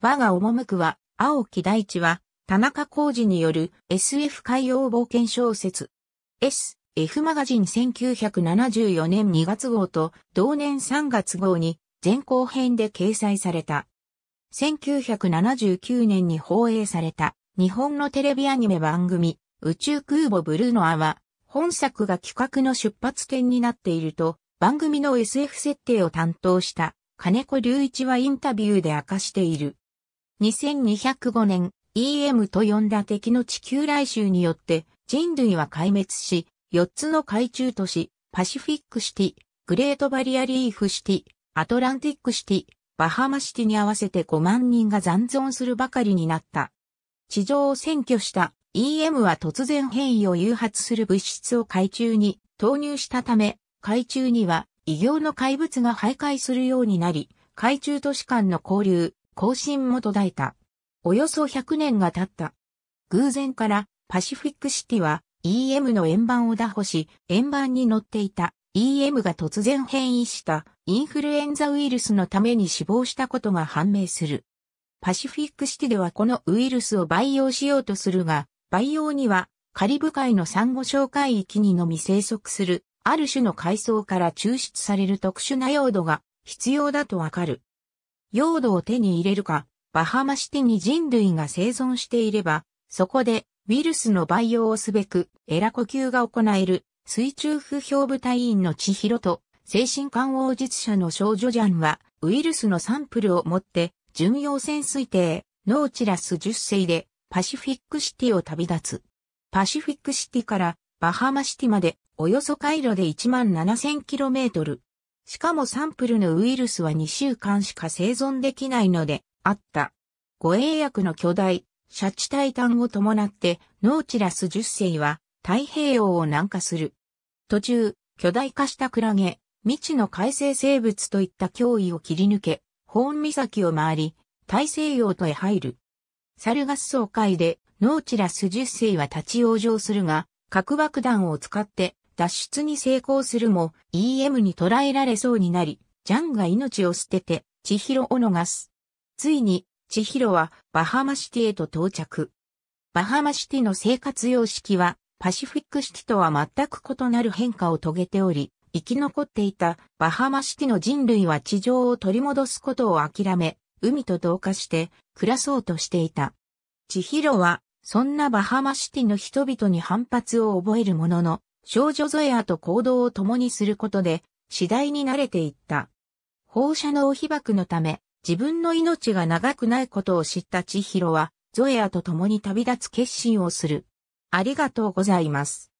我が赴くは、青木大地は、田中浩二による SF 海洋冒険小説。S、F マガジン1974年2月号と同年3月号に前後編で掲載された。1979年に放映された日本のテレビアニメ番組宇宙空母ブルーノアは本作が企画の出発点になっていると番組の SF 設定を担当した金子隆一はインタビューで明かしている。2205年、EM と呼んだ敵の地球来襲によって人類は壊滅し、4つの海中都市、パシフィックシティ、グレートバリアリーフシティ、アトランティックシティ、バハマシティに合わせて5万人が残存するばかりになった。地上を占拠した EM は突然変異を誘発する物質を海中に投入したため、海中には異形の怪物が徘徊するようになり、海中都市間の交流、更新も途絶えた。およそ100年が経った。偶然からパシフィックシティは EM の円盤を打破し、円盤に乗っていた EM が突然変異したインフルエンザウイルスのために死亡したことが判明する。パシフィックシティではこのウイルスを培養しようとするが、培養にはカリブ海の珊瑚礁海域にのみ生息するある種の海藻から抽出される特殊な用土が必要だとわかる。用土を手に入れるか、バハマシティに人類が生存していれば、そこでウイルスの培養をすべく、エラ呼吸が行える水中不評部隊員の千尋と、精神官応術者の少女ジャンは、ウイルスのサンプルを持って、巡洋潜水艇、ノーチラス10世で、パシフィックシティを旅立つ。パシフィックシティから、バハマシティまで、およそ回路で1 7 0 0 0トル。しかもサンプルのウイルスは2週間しか生存できないので、あった。護衛薬の巨大、シャチタイタンを伴って、ノーチラス10世は太平洋を南下する。途中、巨大化したクラゲ、未知の海生生物といった脅威を切り抜け、ホーン岬を回り、大西洋とへ入る。サルガス総会で、ノーチラス10世は立ち往生するが、核爆弾を使って脱出に成功するも EM に捕らえられそうになり、ジャンが命を捨てて千尋を逃す。ついに千尋はバハマシティへと到着。バハマシティの生活様式はパシフィックシティとは全く異なる変化を遂げており、生き残っていたバハマシティの人類は地上を取り戻すことを諦め、海と同化して暮らそうとしていた。千尋は、そんなバハマシティの人々に反発を覚えるものの、少女ゾエアと行動を共にすることで、次第に慣れていった。放射能被爆のため、自分の命が長くないことを知った千尋は、ゾエアと共に旅立つ決心をする。ありがとうございます。